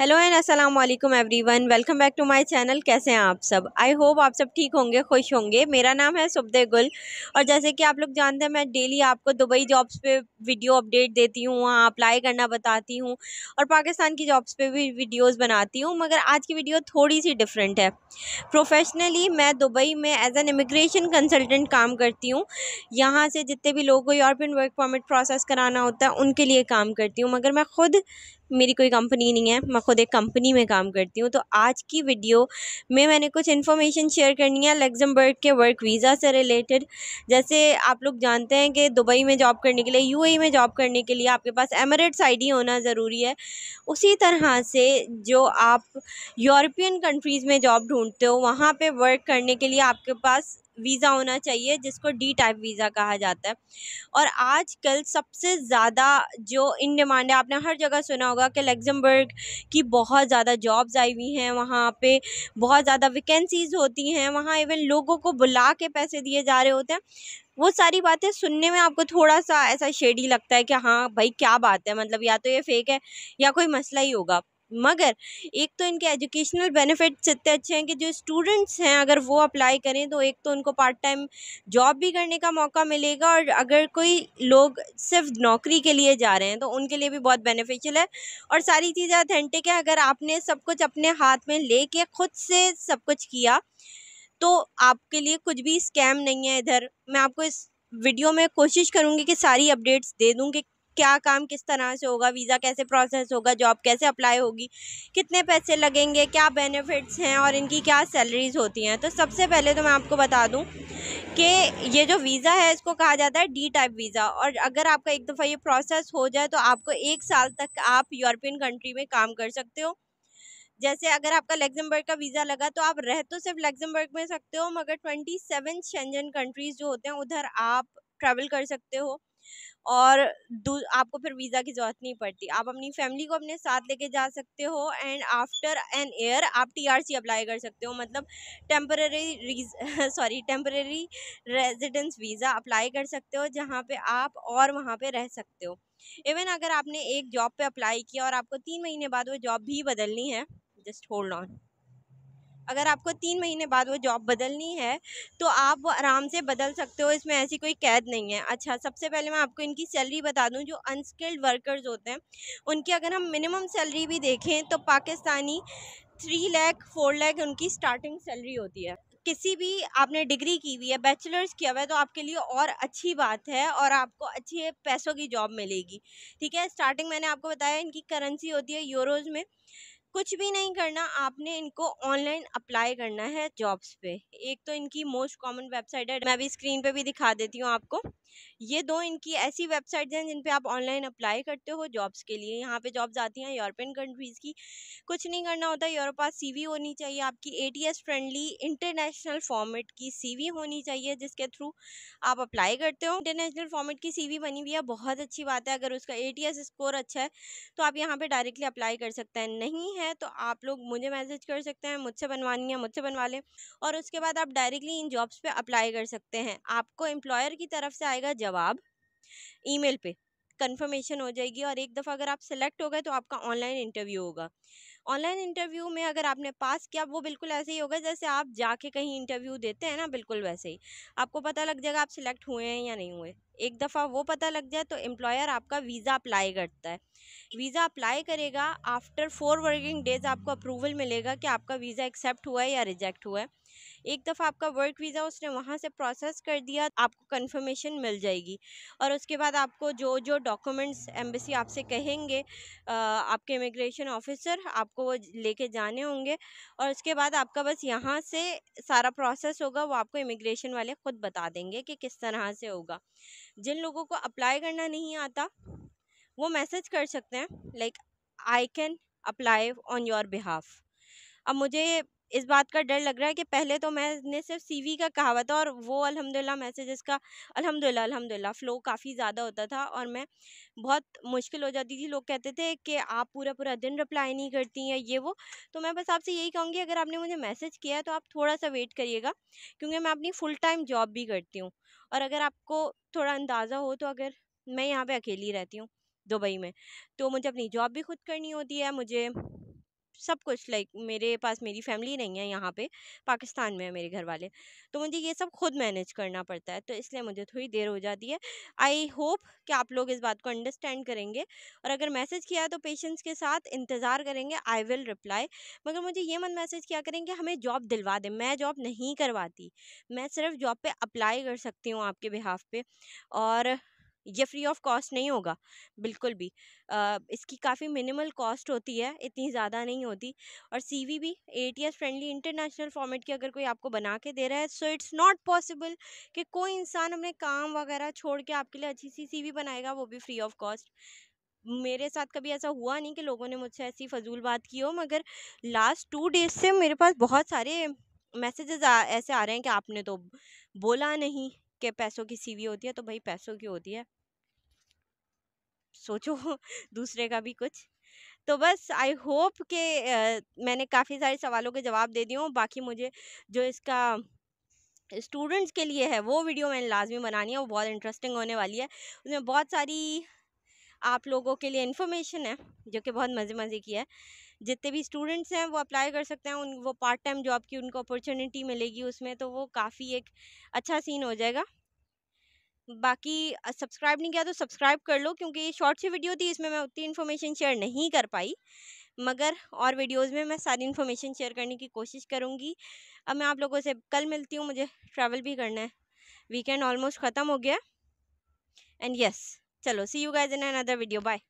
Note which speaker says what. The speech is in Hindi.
Speaker 1: हेलो एंड अस्सलाम वालेकुम everyone welcome back to my channel कैसे हैं आप सब आई होप आप सब ठीक होंगे खुश होंगे मेरा नाम है सुबदे गुल और जैसे कि आप लोग जानते हैं मैं डेली आपको दुबई जॉब्स पे वीडियो अपडेट देती हूँ वहाँ अप्लाई करना बताती हूँ और पाकिस्तान की जॉब्स पे भी वीडियोस बनाती हूँ मगर आज की वीडियो थोड़ी सी डिफरेंट है प्रोफेशनली मैं दुबई में एज एन इमिग्रेशन कंसल्टेंट काम करती हूँ यहाँ से जितने भी लोगों को यूरोपियन वर्क परमिट प्रोसेस कराना होता है उनके लिए काम करती हूँ मगर मैं खुद मेरी कोई कंपनी नहीं है मैं खुद एक कंपनी में काम करती हूँ तो आज की वीडियो में मैंने कुछ इन्फॉर्मेशन शेयर करनी है लग्जमबर्ग के वर्क वीज़ा से रिलेटेड जैसे आप लोग जानते हैं कि दुबई में जॉब करने के लिए यूएई e में जॉब करने के लिए आपके पास एमरेट्स आईडी होना ज़रूरी है उसी तरह से जो आप यूरोपियन कंट्रीज़ में जॉब ढूंढते हो वहाँ पर वर्क करने के लिए आपके पास वीज़ा होना चाहिए जिसको डी टाइप वीज़ा कहा जाता है और आजकल सबसे ज़्यादा जो इन डिमांड है आपने हर जगह सुना होगा कि लग्जमबर्ग की बहुत ज़्यादा जॉब्स आई हुई हैं वहाँ पे बहुत ज़्यादा वैकेंसीज़ होती हैं वहाँ इवन लोगों को बुला के पैसे दिए जा रहे होते हैं वो सारी बातें सुनने में आपको थोड़ा सा ऐसा शेडी लगता है कि हाँ भाई क्या बात है मतलब या तो ये फेक है या कोई मसला ही होगा मगर एक तो इनके एजुकेशनल बेनिफिट्स इतने अच्छे हैं कि जो स्टूडेंट्स हैं अगर वो अप्लाई करें तो एक तो उनको पार्ट टाइम जॉब भी करने का मौका मिलेगा और अगर कोई लोग सिर्फ नौकरी के लिए जा रहे हैं तो उनके लिए भी बहुत बेनिफिशियल है और सारी चीज़ें अथेंटिक है अगर आपने सब कुछ अपने हाथ में ले के ख़ुद से सब कुछ किया तो आपके लिए कुछ भी स्कैम नहीं है इधर मैं आपको इस वीडियो में कोशिश करूँगी कि सारी अपडेट्स दे दूँ कि क्या काम किस तरह से होगा वीज़ा कैसे प्रोसेस होगा जॉब कैसे अप्लाई होगी कितने पैसे लगेंगे क्या बेनिफिट्स हैं और इनकी क्या सैलरीज होती हैं तो सबसे पहले तो मैं आपको बता दूँ कि ये जो वीज़ा है इसको कहा जाता है डी टाइप वीज़ा और अगर आपका एक दफ़ा ये प्रोसेस हो जाए तो आपको एक साल तक आप यूरोपियन कंट्री में काम कर सकते हो जैसे अगर आपका लग्जमबर्ग का वीज़ा लगा तो आप रह तो सिर्फ लग्जमबर्ग में सकते हो मगर ट्वेंटी सेवन शेंजन कंट्रीज़ जो होते हैं उधर आप ट्रैवल कर सकते हो और आपको फिर वीज़ा की ज़रूरत नहीं पड़ती आप अपनी फैमिली को अपने साथ लेके जा सकते हो एंड आफ्टर एन ईयर आप टीआरसी अप्लाई कर सकते हो मतलब temporary sorry temporary residence visa apply कर सकते हो जहाँ पे आप और वहाँ पे रह सकते हो इवन अगर आपने एक जॉब पे अप्लाई किया और आपको तीन महीने बाद वो जॉब भी बदलनी है जस्ट होल्ड ऑन अगर आपको तीन महीने बाद वो जॉब बदलनी है तो आप आराम से बदल सकते हो इसमें ऐसी कोई कैद नहीं है अच्छा सबसे पहले मैं आपको इनकी सैलरी बता दूँ जो अनस्किल्ड वर्कर्स होते हैं उनकी अगर हम मिनिमम सैलरी भी देखें तो पाकिस्तानी थ्री लैख फोर लैख उनकी स्टार्टिंग सैलरी होती है किसी भी आपने डिग्री की हुई है बैचलर्स किया हुआ है तो आपके लिए और अच्छी बात है और आपको अच्छे पैसों की जॉब मिलेगी ठीक है स्टार्टिंग मैंने आपको बताया इनकी करेंसी होती है यूरोज़ में कुछ भी नहीं करना आपने इनको ऑनलाइन अप्लाई करना है जॉब्स पे एक तो इनकी मोस्ट कॉमन वेबसाइट है मैं भी स्क्रीन पे भी दिखा देती हूँ आपको ये दो इनकी ऐसी वेबसाइट्स हैं जिन पे आप ऑनलाइन अप्लाई करते हो जॉब्स के लिए यहाँ पे जॉब्स आती हैं यूरोपियन कंट्रीज़ की कुछ नहीं करना होता यूरोपा सीवी होनी चाहिए आपकी एटीएस फ्रेंडली इंटरनेशनल फॉर्मेट की सीवी होनी चाहिए जिसके थ्रू आप अप्लाई करते हो इंटरनेशनल फॉर्मेट की सी बनी हुई है बहुत अच्छी बात है अगर उसका ए स्कोर अच्छा है तो आप यहाँ पर डायरेक्टली अप्लाई कर सकते हैं नहीं है तो आप लोग मुझे मैसेज कर सकते हैं मुझसे बनवानी है मुझसे बनवा लें और उसके बाद आप डायरेक्टली इन जॉब्स पर अप्लाई कर सकते हैं आपको एम्प्लॉयर की तरफ से आएगा जवाब ईमेल पे कंफर्मेशन हो जाएगी और एक दफ़ा अगर आप सेलेक्ट हो गए तो आपका ऑनलाइन इंटरव्यू होगा ऑनलाइन इंटरव्यू में अगर आपने पास किया वो बिल्कुल ऐसे ही होगा जैसे आप जाके कहीं इंटरव्यू देते हैं ना बिल्कुल वैसे ही आपको पता लग जाएगा आप सिलेक्ट हुए हैं या नहीं हुए एक दफ़ा वो पता लग जाए तो एम्प्लॉयर आपका वीज़ा अप्लाई करता है वीज़ा अप्लाई करेगा आफ्टर फोर वर्किंग डेज़ आपको अप्रूवल मिलेगा कि आपका वीज़ा एक्सेप्ट हुआ है या रिजेक्ट हुआ है एक दफ़ा आपका वर्क वीज़ा उसने वहाँ से प्रोसेस कर दिया आपको कंफर्मेशन मिल जाएगी और उसके बाद आपको जो जो डॉक्यूमेंट्स एम्बेसी आपसे कहेंगे आपके इमिग्रेशन ऑफिसर आपको वो लेके जाने होंगे और उसके बाद आपका बस यहाँ से सारा प्रोसेस होगा वो आपको इमिग्रेशन वाले ख़ुद बता देंगे कि किस तरह से होगा जिन लोगों को अप्लाई करना नहीं आता वो मैसेज कर सकते हैं like I can apply on your behalf अब मुझे इस बात का डर लग रहा है कि पहले तो मैंने सिर्फ सीवी का कहा हुआ था और वो अल्हम्दुलिल्लाह मैसेजेस का अल्हम्दुलिल्लाह अल्हम्दुलिल्लाह फ़्लो काफ़ी ज़्यादा होता था और मैं बहुत मुश्किल हो जाती थी लोग कहते थे कि आप पूरा पूरा दिन रिप्लाई नहीं करती हैं ये वो तो मैं बस आपसे यही कहूँगी अगर आपने मुझे मैसेज किया है तो आप थोड़ा सा वेट करिएगा क्योंकि मैं अपनी फुल टाइम जॉब भी करती हूँ और अगर आपको थोड़ा अंदाज़ा हो तो अगर मैं यहाँ पर अकेली रहती हूँ दुबई में तो मुझे अपनी जॉब भी खुद करनी होती है मुझे सब कुछ लाइक मेरे पास मेरी फैमिली नहीं है यहाँ पे पाकिस्तान में है मेरे घर वाले तो मुझे ये सब खुद मैनेज करना पड़ता है तो इसलिए मुझे थोड़ी देर हो जाती है आई होप कि आप लोग इस बात को अंडरस्टैंड करेंगे और अगर मैसेज किया तो पेशेंस के साथ इंतज़ार करेंगे आई विल रिप्लाई मगर मुझे ये मन मैसेज किया करेंगे हमें जॉब दिलवा दें मैं जॉब नहीं करवाती मैं सिर्फ जॉब पर अप्लाई कर सकती हूँ आपके बिहाफ पे और ये फ्री ऑफ कॉस्ट नहीं होगा बिल्कुल भी आ, इसकी काफ़ी मिनिमल कॉस्ट होती है इतनी ज़्यादा नहीं होती और सीवी भी एटीएस फ्रेंडली इंटरनेशनल फॉर्मेट की अगर कोई आपको बना के दे रहा है सो इट्स नॉट पॉसिबल कि कोई इंसान अपने काम वगैरह छोड़ के आपके लिए अच्छी सी सीवी बनाएगा वो भी फ्री ऑफ कॉस्ट मेरे साथ कभी ऐसा हुआ नहीं कि लोगों ने मुझसे ऐसी फजूल बात की हो मगर लास्ट टू डेज से मेरे पास बहुत सारे मैसेजेस ऐसे आ रहे हैं कि आपने तो बोला नहीं के पैसों की सीवी होती है तो भाई पैसों की होती है सोचो दूसरे का भी कुछ तो बस आई होप के आ, मैंने काफ़ी सारे सवालों के जवाब दे दिए हूँ बाकी मुझे जो इसका स्टूडेंट्स के लिए है वो वीडियो मैंने लाजमी बनानी है वो बहुत इंटरेस्टिंग होने वाली है उसमें बहुत सारी आप लोगों के लिए इन्फॉर्मेशन है जो कि बहुत मज़े मज़े की है जितने भी स्टूडेंट्स हैं वो अप्लाई कर सकते हैं उन वो पार्ट टाइम जॉब की उनको अपॉर्चुनिटी मिलेगी उसमें तो वो काफ़ी एक अच्छा सीन हो जाएगा बाकी सब्सक्राइब नहीं किया तो सब्सक्राइब कर लो क्योंकि ये शॉर्ट सी वीडियो थी इसमें मैं उतनी इन्फॉर्मेशन शेयर नहीं कर पाई मगर और वीडियोस में मैं सारी इन्फॉर्मेशन शेयर करने की कोशिश करूँगी अब मैं आप लोगों से कल मिलती हूँ मुझे ट्रैवल भी करना है वीकेंड ऑलमोस्ट ख़त्म हो गया एंड यस yes, चलो see you guys in another video bye